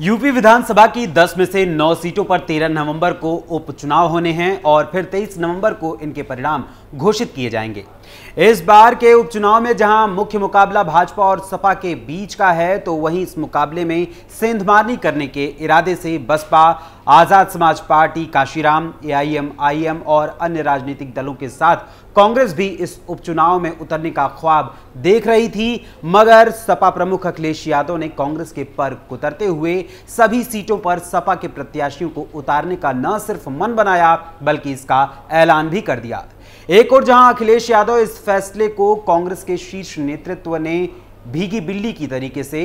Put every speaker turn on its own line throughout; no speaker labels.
UP विधानसभा की 10 में से 9 सीटों पर 13 नवंबर को उपचुनाव होने हैं और फिर 23 नवंबर को इनके परिणाम घोषित किए जाएंगे इस बार के उपचुनाव में जहां मुख्य मुकाबला भाजपा और सपा के बीच का है तो वहीं इस मुकाबले में सेंधमारी करने के इरादे से बसपा आजाद समाज पार्टी काशीराम एआईएमआईएम और अन्य राजनीतिक दलों के साथ कांग्रेस भी इस उपचुनाव में उतरने का ख्वाब देख रही थी मगर सपा प्रमुख अखिलेश यादव ने कांग्रेस के पर कुतरते हुए सभी सीटों पर सपा के प्रत्याशियों को उतारने का न सिर्फ मन बनाया बल्कि इसका ऐलान भी कर दिया एक और जहां अखिलेश यादव इस फैसले को कांग्रेस के शीर्ष नेतृत्व ने भीगी बिल्ली की तरीके से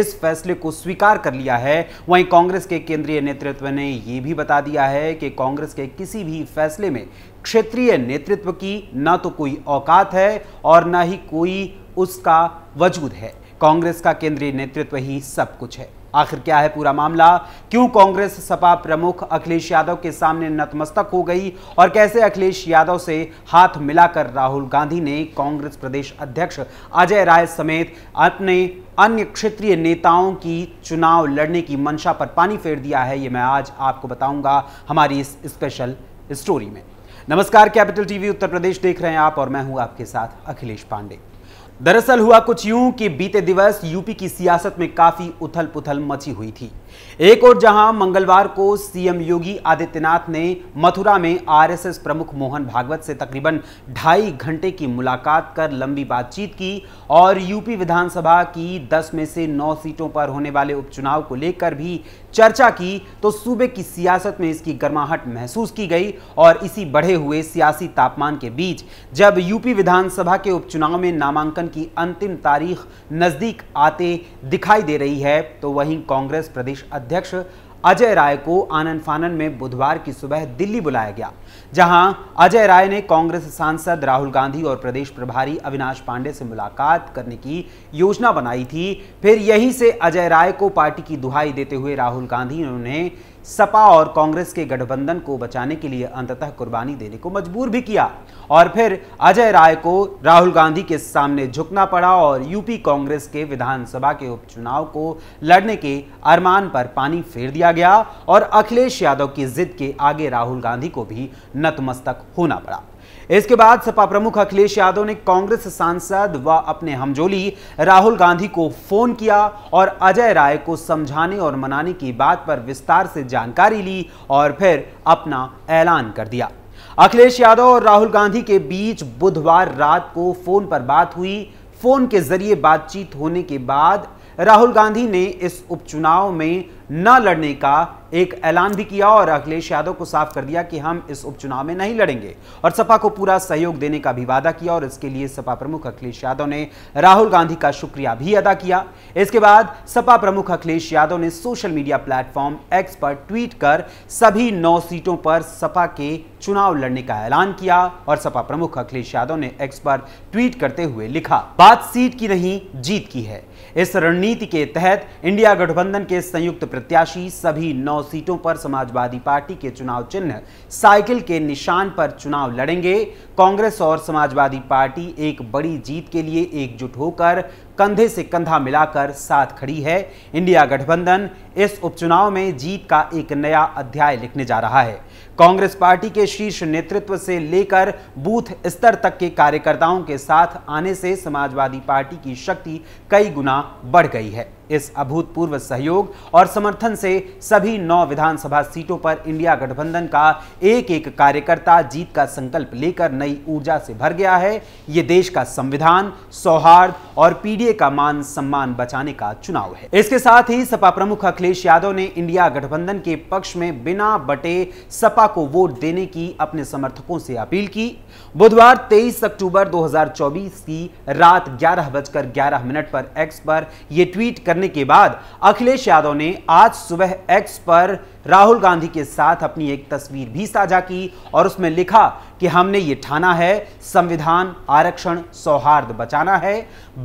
इस फैसले को स्वीकार कर लिया है वहीं कांग्रेस के केंद्रीय नेतृत्व ने यह भी बता दिया है कि कांग्रेस के किसी भी फैसले में क्षेत्रीय नेतृत्व की ना तो कोई औकात है और ना ही कोई उसका वजूद है कांग्रेस का केंद्रीय नेतृत्व ही सब कुछ है आखिर क्या है पूरा मामला क्यों कांग्रेस सपा प्रमुख अखिलेश यादव के सामने नतमस्तक हो गई और कैसे अखिलेश यादव से हाथ मिलाकर राहुल गांधी ने कांग्रेस प्रदेश अध्यक्ष अजय राय समेत अपने अन्य क्षेत्रीय नेताओं की चुनाव लड़ने की मंशा पर पानी फेर दिया है ये मैं आज आपको बताऊंगा हमारी इस स्पेशल स्टोरी में नमस्कार कैपिटल टीवी उत्तर प्रदेश देख रहे हैं आप और मैं हूं आपके साथ अखिलेश पांडे दरअसल हुआ कुछ यूं कि बीते दिवस यूपी की सियासत में काफी उथल पुथल मची हुई थी एक और जहां मंगलवार को सीएम योगी आदित्यनाथ ने मथुरा में आरएसएस प्रमुख मोहन भागवत से तकरीबन ढाई घंटे की मुलाकात कर लंबी बातचीत की और यूपी विधानसभा की 10 में से 9 सीटों पर होने वाले उपचुनाव को लेकर भी चर्चा की तो सूबे की सियासत में इसकी गर्माहट महसूस की गई और इसी बढ़े हुए सियासी तापमान के बीच जब यूपी विधानसभा के उपचुनाव में नामांकन की अंतिम तारीख नज़दीक आते दिखाई दे रही है तो वहीं कांग्रेस प्रदेश अध्यक्ष अजय राय को आनन फानन में बुधवार की सुबह दिल्ली बुलाया गया जहां अजय राय ने कांग्रेस सांसद राहुल गांधी और प्रदेश प्रभारी अविनाश पांडे से मुलाकात करने की योजना बनाई थी फिर यहीं से अजय राय को पार्टी की दुहाई देते हुए राहुल गांधी ने उन्हें सपा और कांग्रेस के गठबंधन को बचाने के लिए अंततः कुर्बानी देने को मजबूर भी किया और फिर अजय राय को राहुल गांधी के सामने झुकना पड़ा और यूपी कांग्रेस के विधानसभा के उपचुनाव को लड़ने के अरमान पर पानी फेर दिया गया और अखिलेश यादव की जिद के आगे राहुल गांधी को भी नतमस्तक होना पड़ा इसके बाद सपा प्रमुख अखिलेश यादव ने कांग्रेस सांसद व अपने हमजोली राहुल गांधी को फोन किया और अजय राय को समझाने और मनाने की बात पर विस्तार से जानकारी ली और फिर अपना ऐलान कर दिया अखिलेश यादव और राहुल गांधी के बीच बुधवार रात को फोन पर बात हुई फोन के जरिए बातचीत होने के बाद राहुल गांधी ने इस उपचुनाव में न लड़ने का एक ऐलान भी किया और अखिलेश यादव को साफ कर दिया कि हम इस उपचुनाव में नहीं लड़ेंगे और सपा को पूरा सहयोग देने का भी वादा किया और इसके लिए सपा प्रमुख अखिलेश यादव ने राहुल गांधी का शुक्रिया भी अदा किया इसके बाद सपा प्रमुख अखिलेश यादव ने सोशल मीडिया प्लेटफॉर्म एक्स पर ट्वीट कर सभी नौ सीटों पर सपा के चुनाव लड़ने का ऐलान किया और सपा प्रमुख अखिलेश यादव ने एक्स पर ट्वीट करते हुए लिखा बात सीट की नहीं जीत की है इस रणनीति के तहत इंडिया गठबंधन के संयुक्त प्रत्याशी सभी नौ सीटों पर समाजवादी पार्टी के चुनाव चिन्ह साइकिल के निशान पर चुनाव लड़ेंगे कांग्रेस और समाजवादी पार्टी एक बड़ी जीत के लिए एकजुट होकर कंधे से कंधा मिलाकर साथ खड़ी है इंडिया गठबंधन इस उपचुनाव में जीत का एक नया अध्याय लिखने जा रहा है कांग्रेस पार्टी के शीर्ष नेतृत्व से लेकर बूथ स्तर तक के कार्यकर्ताओं के साथ आने से समाजवादी पार्टी की शक्ति कई गुना बढ़ गई है इस अभूतपूर्व सहयोग और समर्थन से सभी नौ विधानसभा सीटों पर इंडिया गठबंधन का एक एक कार्यकर्ता जीत का संकल्प लेकर नई ऊर्जा से भर गया है ये देश का संविधान सौहार्द और पीडीए का मान सम्मान बचाने का चुनाव है इसके साथ ही सपा प्रमुख अखिलेश यादव ने इंडिया गठबंधन के पक्ष में बिना बटे सपा को वोट देने की अपने समर्थकों से अपील की बुधवार 23 अक्टूबर 2024 की रात ग्यारह बजकर ग्यारह मिनट पर एक्स पर यह ट्वीट कर करने के बाद अखिलेश यादव ने आज सुबह एक्स पर राहुल गांधी के साथ अपनी एक तस्वीर भी साझा की और उसमें लिखा कि हमने ये ठाना है संविधान आरक्षण सौहार्द बचाना है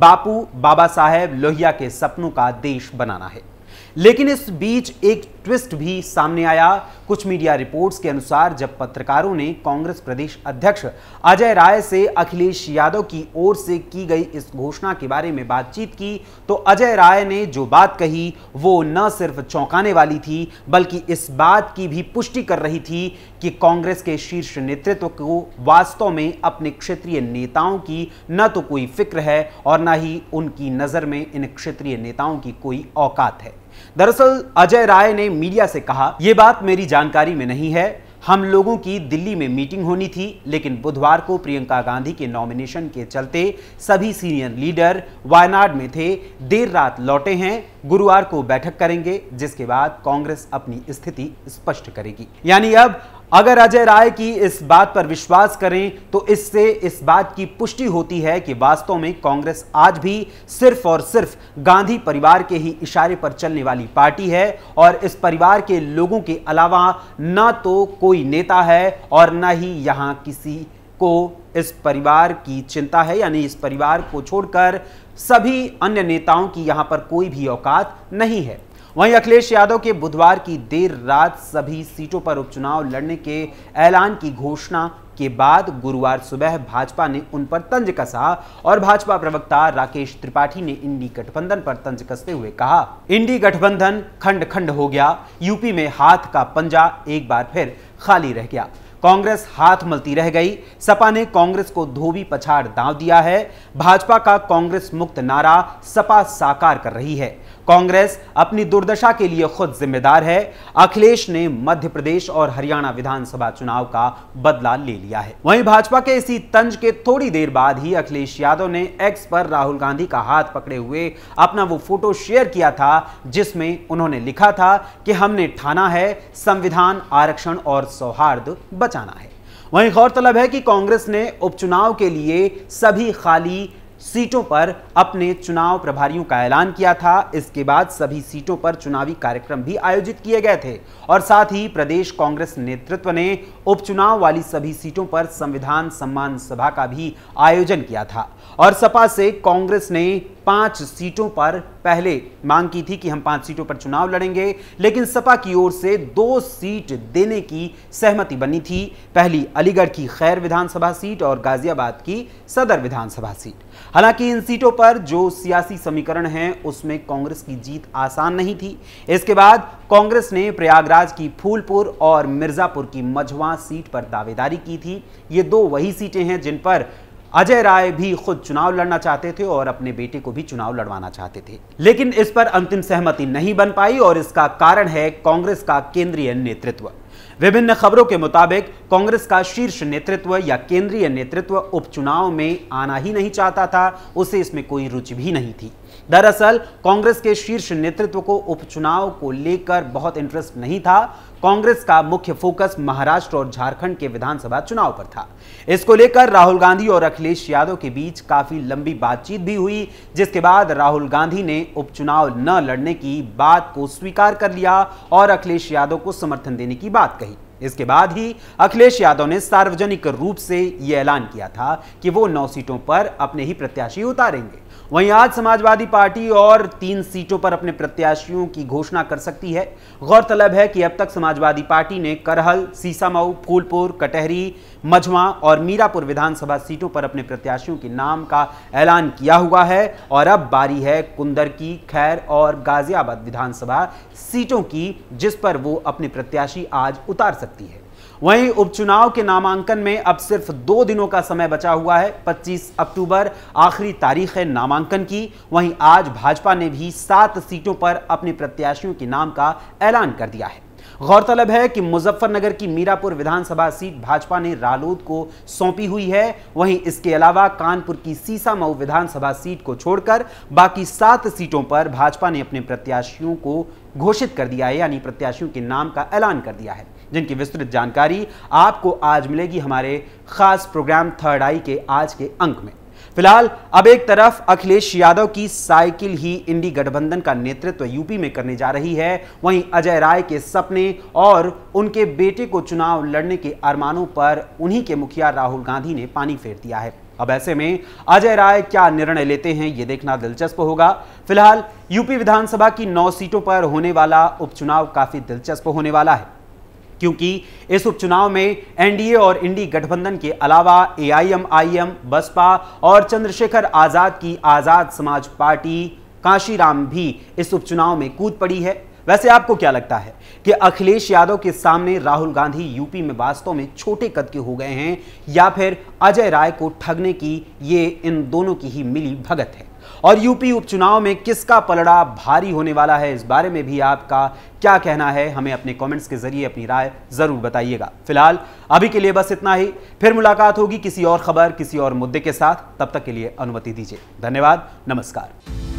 बापू बाबा साहेब लोहिया के सपनों का देश बनाना है लेकिन इस बीच एक ट्विस्ट भी सामने आया कुछ मीडिया रिपोर्ट्स के अनुसार जब पत्रकारों ने कांग्रेस प्रदेश अध्यक्ष अजय राय से अखिलेश यादव की ओर से की गई इस घोषणा के बारे में बातचीत की तो अजय राय ने जो बात कही वो न सिर्फ चौंकाने वाली थी बल्कि इस बात की भी पुष्टि कर रही थी कि कांग्रेस के शीर्ष नेतृत्व को वास्तव में अपने क्षेत्रीय नेताओं की न तो कोई फिक्र है और न ही उनकी नज़र में इन क्षेत्रीय नेताओं की कोई औकात है दरअसल अजय राय ने मीडिया से कहा ये बात मेरी जानकारी में नहीं है हम लोगों की दिल्ली में मीटिंग होनी थी लेकिन बुधवार को प्रियंका गांधी के नॉमिनेशन के चलते सभी सीनियर लीडर वायनाड में थे देर रात लौटे हैं गुरुवार को बैठक करेंगे जिसके बाद कांग्रेस अपनी स्थिति स्पष्ट करेगी यानी अब अगर अजय राय की इस बात पर विश्वास करें तो इससे इस बात की पुष्टि होती है कि वास्तव में कांग्रेस आज भी सिर्फ और सिर्फ गांधी परिवार के ही इशारे पर चलने वाली पार्टी है और इस परिवार के लोगों के अलावा ना तो कोई नेता है और ना ही यहां किसी को इस परिवार की चिंता है यानी इस परिवार को छोड़कर सभी अन्य नेताओं की यहां पर कोई भी औकात नहीं है वहीं अखिलेश यादव के बुधवार की देर रात सभी सीटों पर उपचुनाव लड़ने के ऐलान की घोषणा के बाद गुरुवार सुबह भाजपा ने उन पर तंज कसा और भाजपा प्रवक्ता राकेश त्रिपाठी ने इंडी गठबंधन पर तंज कसते हुए कहा इंडी गठबंधन खंड खंड हो गया यूपी में हाथ का पंजा एक बार फिर खाली रह गया कांग्रेस हाथ मलती रह गई सपा ने कांग्रेस को धोबी पछाड़ दांव दिया है भाजपा का कांग्रेस मुक्त नारा सपा साकार कर रही है कांग्रेस अपनी दुर्दशा के लिए खुद जिम्मेदार है अखिलेश ने मध्य प्रदेश और हरियाणा विधानसभा चुनाव का बदला ले लिया है वहीं भाजपा के इसी तंज के थोड़ी देर बाद ही अखिलेश यादव ने एक्स पर राहुल गांधी का हाथ पकड़े हुए अपना वो फोटो शेयर किया था जिसमें उन्होंने लिखा था कि हमने ठाना है संविधान आरक्षण और सौहार्द बचाना है वहीं गौरतलब है कि कांग्रेस ने उपचुनाव के लिए सभी खाली सीटों पर अपने चुनाव प्रभारियों का ऐलान किया था इसके बाद सभी सीटों पर चुनावी कार्यक्रम भी आयोजित किए गए थे और साथ ही प्रदेश कांग्रेस नेतृत्व ने उपचुनाव वाली सभी सीटों पर संविधान सम्मान सभा का भी आयोजन किया था और सपा से कांग्रेस ने पांच सीटों पर पहले मांग की थी कि हम पांच सीटों पर चुनाव लड़ेंगे लेकिन सपा की ओर से दो सीट देने की सहमति बनी थी पहली अलीगढ़ की खैर विधानसभा सीट और गाजियाबाद की सदर विधानसभा सीट हालांकि इन सीटों पर जो सियासी समीकरण है उसमें कांग्रेस की जीत आसान नहीं थी इसके बाद कांग्रेस ने प्रयागराज की फूलपुर और मिर्जापुर की मझवा सीट पर दावेदारी की थी ये दो वही सीटें हैं जिन पर अजय राय भी खुद चुनाव लड़ना चाहते थे और अपने बेटे को भी चुनाव लड़वाना चाहते थे लेकिन इस पर अंतिम सहमति नहीं बन पाई और इसका कारण है कांग्रेस का केंद्रीय नेतृत्व विभिन्न खबरों के मुताबिक कांग्रेस का शीर्ष नेतृत्व या केंद्रीय नेतृत्व उपचुनाव में आना ही नहीं चाहता था उसे इसमें कोई रुचि भी नहीं थी दरअसल कांग्रेस के शीर्ष नेतृत्व को उपचुनाव को लेकर बहुत इंटरेस्ट नहीं था कांग्रेस का मुख्य फोकस महाराष्ट्र और झारखंड के विधानसभा चुनाव पर था इसको लेकर राहुल गांधी और अखिलेश यादव के बीच काफी लंबी बातचीत भी हुई जिसके बाद राहुल गांधी ने उपचुनाव न लड़ने की बात को स्वीकार कर लिया और अखिलेश यादव को समर्थन देने की बात कही इसके बाद ही अखिलेश यादव ने सार्वजनिक रूप से यह ऐलान किया था कि वो नौ सीटों पर अपने ही प्रत्याशी उतारेंगे वहीं आज समाजवादी पार्टी और तीन सीटों पर अपने प्रत्याशियों की घोषणा कर सकती है गौरतलब है कि अब तक समाजवादी पार्टी ने करहल सीसामऊ फूलपुर कटहरी मझवा और मीरापुर विधानसभा सीटों पर अपने प्रत्याशियों के नाम का ऐलान किया हुआ है और अब बारी है कुंदर की खैर और गाजियाबाद विधानसभा सीटों की जिस पर वो अपने प्रत्याशी आज उतार सकती है वहीं उपचुनाव के नामांकन में अब सिर्फ दो दिनों का समय बचा हुआ है 25 अक्टूबर आखिरी तारीख है नामांकन की वहीं आज भाजपा ने भी सात सीटों पर अपने प्रत्याशियों के नाम का ऐलान कर दिया है गौरतलब है कि मुजफ्फरनगर की मीरापुर विधानसभा सीट भाजपा ने रालोद को सौंपी हुई है वहीं इसके अलावा कानपुर की सीसा मऊ विधानसभा सीट को छोड़कर बाकी सात सीटों पर भाजपा ने अपने प्रत्याशियों को घोषित कर दिया है यानी प्रत्याशियों के नाम का ऐलान कर दिया है जिनकी विस्तृत जानकारी आपको आज मिलेगी हमारे खास प्रोग्राम थर्ड आई के आज के अंक में फिलहाल अब एक तरफ अखिलेश यादव की साइकिल ही इंडी गठबंधन का नेतृत्व यूपी में करने जा रही है वहीं अजय राय के सपने और उनके बेटे को चुनाव लड़ने के अरमानों पर उन्हीं के मुखिया राहुल गांधी ने पानी फेर दिया है अब ऐसे में अजय राय क्या निर्णय लेते हैं यह देखना दिलचस्प होगा फिलहाल यूपी विधानसभा की नौ सीटों पर होने वाला उपचुनाव काफी दिलचस्प होने वाला है क्योंकि इस उपचुनाव में एनडीए और इंडी गठबंधन के अलावा एआईएमआईएम, बसपा और चंद्रशेखर आजाद की आजाद समाज पार्टी काशीराम भी इस उपचुनाव में कूद पड़ी है वैसे आपको क्या लगता है कि अखिलेश यादव के सामने राहुल गांधी यूपी में वास्तव में छोटे कद के हो गए हैं या फिर अजय राय को ठगने की ये इन दोनों की ही मिली भगत है और यूपी उपचुनाव में किसका पलड़ा भारी होने वाला है इस बारे में भी आपका क्या कहना है हमें अपने कमेंट्स के जरिए अपनी राय जरूर बताइएगा फिलहाल अभी के लिए बस इतना ही फिर मुलाकात होगी किसी और खबर किसी और मुद्दे के साथ तब तक के लिए अनुमति दीजिए धन्यवाद नमस्कार